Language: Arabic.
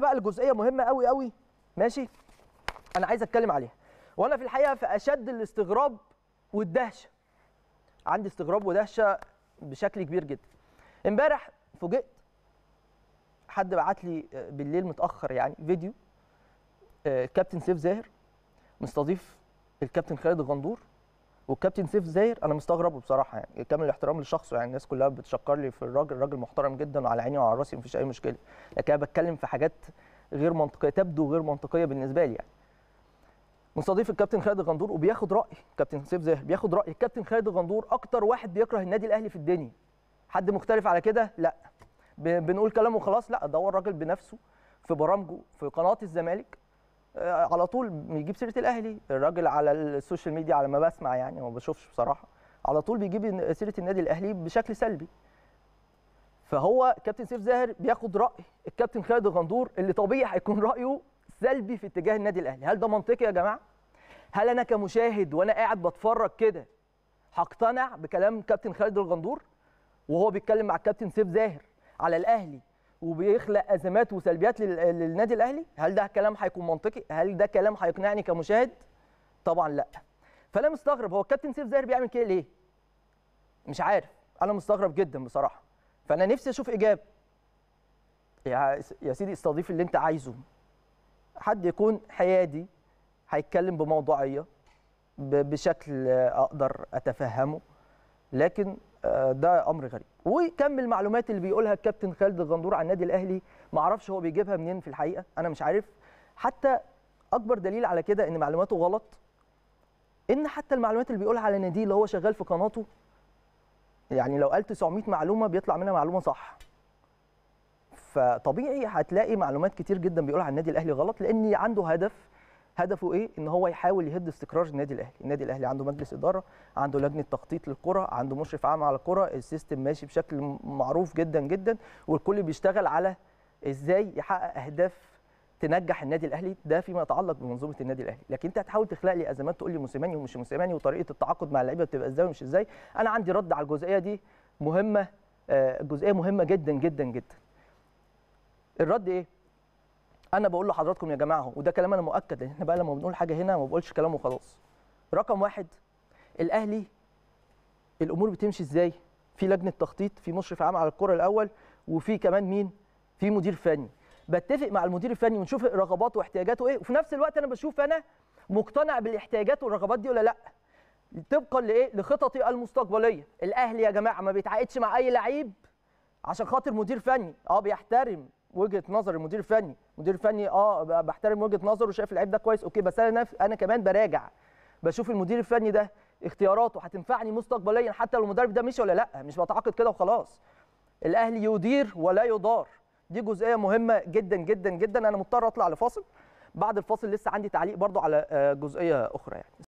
بقى الجزئيه مهمه قوي قوي ماشي انا عايز اتكلم عليها وانا في الحقيقه في اشد الاستغراب والدهشه عندي استغراب ودهشه بشكل كبير جدا امبارح فوجئت حد بعت لي آه، بالليل متاخر يعني فيديو آه، كابتن سيف زاهر مستضيف الكابتن خالد الغندور والكابتن سيف زاير انا مستغربه بصراحه يعني كامل الاحترام لشخصه يعني الناس كلها بتشكر لي في الراجل راجل محترم جدا وعلى عيني وعلى راسي مفيش اي مشكله لكن انا بتكلم في حاجات غير منطقيه تبدو غير منطقيه بالنسبه لي يعني مستضيف الكابتن خالد غندور وبياخد راي كابتن سيف زاهر بياخد راي الكابتن خالد غندور اكتر واحد بيكره النادي الاهلي في الدنيا حد مختلف على كده لا بنقول كلامه خلاص لا دور راجل بنفسه في برامجه في قناه الزمالك آه، على طول بيجيب سيره الاهلي الراجل على السوشيال ميديا على ما بسمع يعني ما بشوفش بصراحه على طول بيجيب سيره النادي الاهلي بشكل سلبي فهو كابتن سيف زاهر بياخد راي الكابتن خالد الغندور اللي طبيعي هيكون رايه سلبي في اتجاه النادي الاهلي هل ده منطقي يا جماعه هل انا كمشاهد وانا قاعد بتفرج كده هقتنع بكلام كابتن خالد الغندور وهو بيتكلم مع الكابتن سيف زاهر على الاهلي وبيخلق ازمات وسلبيات للنادي الاهلي هل ده كلام هيكون منطقي هل ده كلام هيقنعني كمشاهد طبعا لا فانا مستغرب هو الكابتن سيف زاهر بيعمل كده ليه مش عارف انا مستغرب جدا بصراحه فانا نفسي اشوف اجابه يا يا سيدي استضيف اللي انت عايزه حد يكون حيادي هيتكلم بموضوعيه بشكل اقدر اتفهمه لكن ده امر غريب وكم المعلومات اللي بيقولها الكابتن خالد الغندور عن النادي الاهلي ما اعرفش هو بيجيبها منين في الحقيقه انا مش عارف حتى اكبر دليل على كده ان معلوماته غلط ان حتى المعلومات اللي بيقولها على ناديه اللي هو شغال في قناته يعني لو قال 900 معلومه بيطلع منها معلومه صح فطبيعي هتلاقي معلومات كتير جدا بيقولها عن النادي الاهلي غلط لان عنده هدف هدفه ايه ان هو يحاول يهد استقرار النادي الاهلي النادي الاهلي عنده مجلس اداره عنده لجنه تخطيط للكره عنده مشرف عام على الكره السيستم ماشي بشكل معروف جدا جدا والكل بيشتغل على ازاي يحقق اهداف تنجح النادي الاهلي ده فيما يتعلق بمنظومه النادي الاهلي لكن انت هتحاول تخلق لي ازمات تقول لي موسيماني ومش موسيماني وطريقه التعاقد مع اللعيبه بتبقى ازاي ومش ازاي انا عندي رد على الجزئيه دي مهمه آه، جزئيه مهمه جدا جدا جدا الرد ايه انا بقول لحضراتكم يا جماعه وده كلام انا مؤكد لان احنا بقى لما بنقول حاجه هنا ما بقولش كلام وخلاص رقم واحد الاهلي الامور بتمشي ازاي في لجنه تخطيط في مشرف عام على الكره الاول وفي كمان مين في مدير فني بتفق مع المدير الفني ونشوف رغباته واحتياجاته ايه وفي نفس الوقت انا بشوف انا مقتنع بالاحتياجات والرغبات دي ولا لا طبقا لايه لخططي المستقبليه الاهلي يا جماعه ما بيتعاقدش مع اي لعيب عشان خاطر مدير فني اه بيحترم وجهه نظر المدير الفني المدير الفني اه بحترم وجهه نظره وشايف اللعيب ده كويس اوكي بس انا انا كمان براجع بشوف المدير الفني ده اختياراته هتنفعني مستقبليا حتى لو المدرب ده مشي ولا لا مش بتعاقد كده وخلاص الاهلي يدير ولا يدار دي جزئيه مهمه جدا جدا جدا انا مضطر اطلع لفاصل بعد الفاصل لسه عندي تعليق برضو على آه، جزئيه اخرى يعني